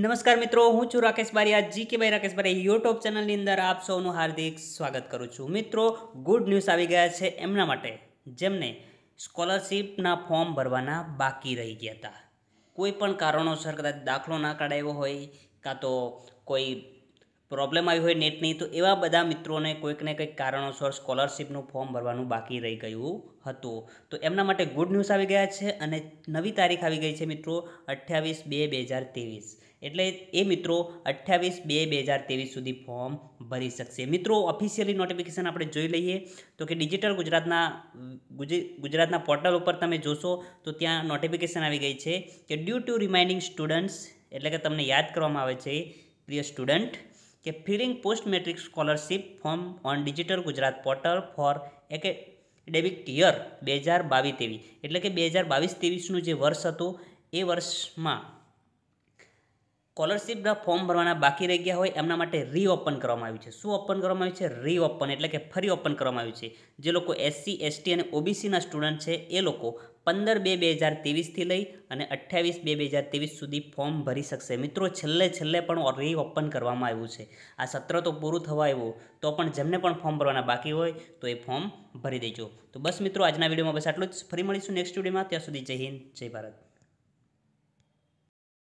નમસ્કાર મિત્રો હું છું રાકેશ બારિયા જી કે ભાઈ રાકેશ બારિયા યુટ્યુબ ચેનલની અંદર આપ સૌનું હાર્દિક સ્વાગત કરું છું મિત્રો ગુડ ન્યૂઝ આવી ગયા છે એમના માટે જેમને સ્કોલરશિપના ફોર્મ ભરવાના બાકી રહી ગયા હતા કોઈ પણ કારણોસર કદાચ દાખલો ના કઢાવ્યો હોય કાં તો કોઈ પ્રોબ્લેમ આવી હોય નેટની તો એવા બધા મિત્રોને કોઈકને કંઈક કારણોસર સ્કોલરશિપનું ફોર્મ ભરવાનું બાકી રહી ગયું હતું તો એમના માટે ગુડ ન્યૂઝ આવી ગયા છે અને નવી તારીખ આવી ગઈ છે મિત્રો અઠ્યાવીસ બે બે હજાર ત્રેવીસ એટલે એ મિત્રો અઠ્યાવીસ બે બે હજાર ત્રેવીસ સુધી ફોર્મ ભરી શકશે મિત્રો ઓફિશિયલી નોટિફિકેશન આપણે જોઈ લઈએ તો કે ડિજિટલ ગુજરાતના ગુજરાતના પોર્ટલ ઉપર તમે જોશો તો ત્યાં નોટિફિકેશન આવી ગઈ છે કે ડ્યુ ટુ રિમાઇનિંગ સ્ટુડન્ટ્સ એટલે કે તમને યાદ કરવામાં આવે છે પ્રિય સ્ટુડન્ટ કે filling post matric scholarship form on digital Gujarat portal for academic year બે હજાર બાવીસ તેવીસ એટલે કે બે હજાર બાવીસ ત્રેવીસનું જે વર્ષ હતું એ વર્ષમાં સ્કોલરશીપના ફોર્મ ભરવાના બાકી રહી ગયા હોય એમના માટે રીઓપન કરવામાં આવ્યું છે શું ઓપન કરવામાં આવ્યું છે રીઓપન એટલે કે ફરી ઓપન કરવામાં આવ્યું છે જે લોકો એસસી એસટી અને ઓબીસીના સ્ટુડન્ટ છે એ લોકો પંદર બે બે હજાર ત્રેવીસથી લઈ અને અઠ્યાવીસ બે બે હજાર ત્રેવીસ સુધી ફોર્મ ભરી શકશે મિત્રો છેલ્લે છેલ્લે પણ રી ઓપન કરવામાં આવ્યું છે આ સત્ર તો પૂરું થવા આવ્યું તો પણ જેમને પણ ફોર્મ ભરવાના બાકી હોય તો એ ફોર્મ ભરી દેજો તો બસ મિત્રો આજના વિડીયોમાં બસ આટલું જ ફરી મળીશું નેક્સ્ટ વિડીયોમાં ત્યાં સુધી જય હિન્દ જય ભારત